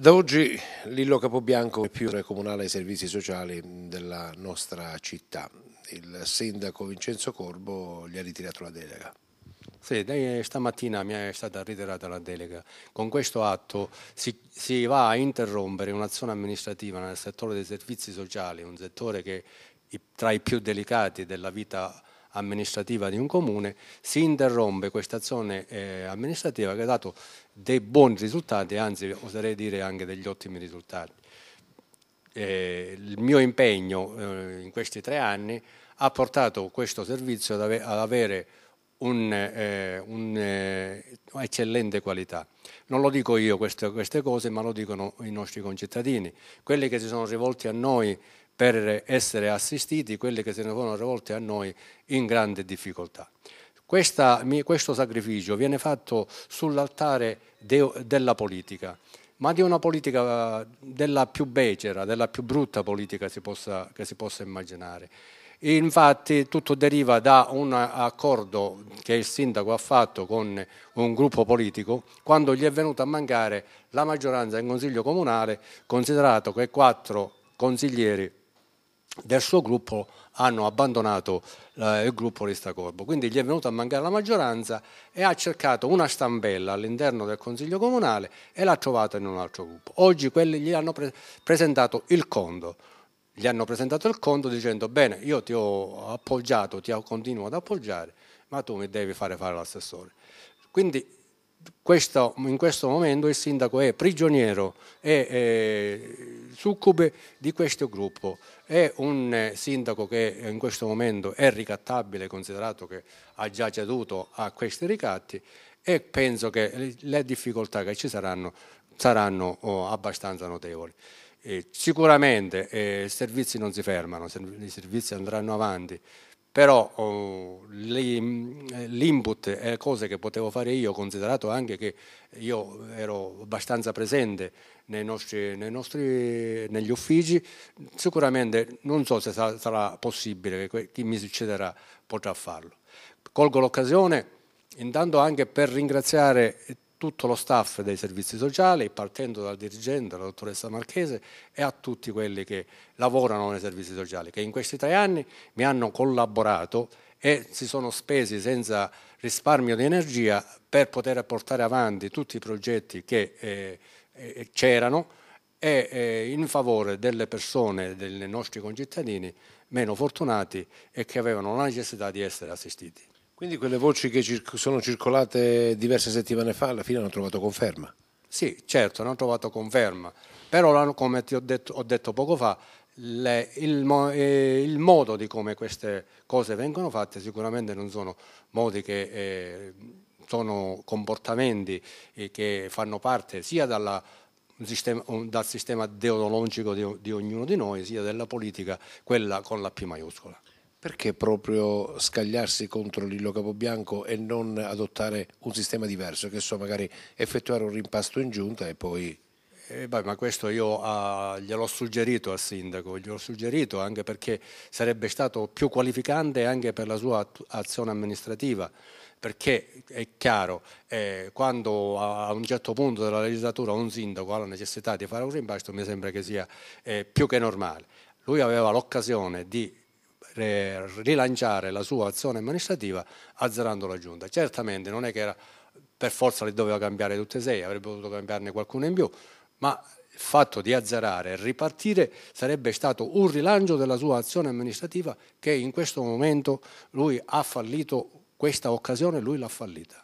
Da oggi Lillo Capobianco è più comunale ai servizi sociali della nostra città. Il sindaco Vincenzo Corbo gli ha ritirato la delega. Sì, stamattina mi è stata ritirata la delega. Con questo atto si, si va a interrompere un'azione amministrativa nel settore dei servizi sociali, un settore che tra i più delicati della vita amministrativa di un comune, si interrompe questa azione eh, amministrativa che ha dato dei buoni risultati, anzi oserei dire anche degli ottimi risultati. Eh, il mio impegno eh, in questi tre anni ha portato questo servizio ad, ave ad avere un'eccellente eh, un, eh, qualità. Non lo dico io queste, queste, cose, ma lo dicono i nostri concittadini, quelli che si sono rivolti a noi per essere assistiti quelli che se ne sono rivolti a noi in grande difficoltà. Questa, questo sacrificio viene fatto sull'altare de, della politica, ma di una politica della più becera, della più brutta politica si possa, che si possa immaginare. Infatti tutto deriva da un accordo che il sindaco ha fatto con un gruppo politico quando gli è venuta a mancare la maggioranza in consiglio comunale, considerato che quattro consiglieri del suo gruppo hanno abbandonato eh, il gruppo Lista Corbo. Quindi gli è venuta a mancare la maggioranza e ha cercato una stampella all'interno del Consiglio Comunale e l'ha trovata in un altro gruppo. Oggi quelli gli hanno pre presentato il conto. Gli hanno presentato il conto dicendo bene, io ti ho appoggiato, ti continuo ad appoggiare, ma tu mi devi fare fare l'assessore. Quindi questo, in questo momento il sindaco è prigioniero e eh, succube di questo gruppo. È un eh, sindaco che eh, in questo momento è ricattabile, considerato che ha già ceduto a questi ricatti e penso che le difficoltà che ci saranno saranno oh, abbastanza notevoli. sicuramente i servizi non si fermano, i servizi andranno avanti però oh, l'input e le cose che potevo fare io, considerato anche che io ero abbastanza presente nei nostri, nei nostri, negli uffici, sicuramente non so se sarà, sarà possibile che chi mi succederà potrà farlo. Colgo l'occasione intanto anche per ringraziare tutto lo staff dei servizi sociali, partendo dal dirigente, la dottoressa Marchese, e a tutti quelli che lavorano nei servizi sociali, che in questi tre anni mi hanno collaborato e si sono spesi senza risparmio di energia per poter portare avanti tutti i progetti che eh, eh c'erano e eh, in favore delle persone, dei nostri concittadini meno fortunati e che avevano la necessità di essere assistiti. Quindi quelle voci che sono circolate diverse settimane fa alla fine hanno trovato conferma? Sì, certo, hanno trovato conferma, però come ti ho detto, ho detto poco fa, le, il, eh, il, modo di come queste cose vengono fatte sicuramente non sono modi che... Eh, sono comportamenti eh, che fanno parte sia dalla, dal sistema deodologico di, di ognuno di noi, sia della politica, quella con la P maiuscola. Perché proprio scagliarsi contro Lillo Capobianco e non adottare un sistema diverso, che so magari effettuare un rimpasto in giunta e poi... Eh beh, ma questo io uh, gliel'ho suggerito al sindaco, gliel'ho suggerito anche perché sarebbe stato più qualificante anche per la sua azione amministrativa perché è chiaro, eh, quando a un certo punto della legislatura un sindaco ha la necessità di fare un rimpasto, mi sembra che sia eh, più che normale. Lui aveva l'occasione di eh, rilanciare la sua azione amministrativa azzerando la giunta. Certamente non è che era, per forza le doveva cambiare tutte e sei, avrebbe potuto cambiarne qualcuna in più, ma il fatto di azzerare e ripartire sarebbe stato un rilancio della sua azione amministrativa che in questo momento lui ha fallito questa occasione, lui l'ha fallita.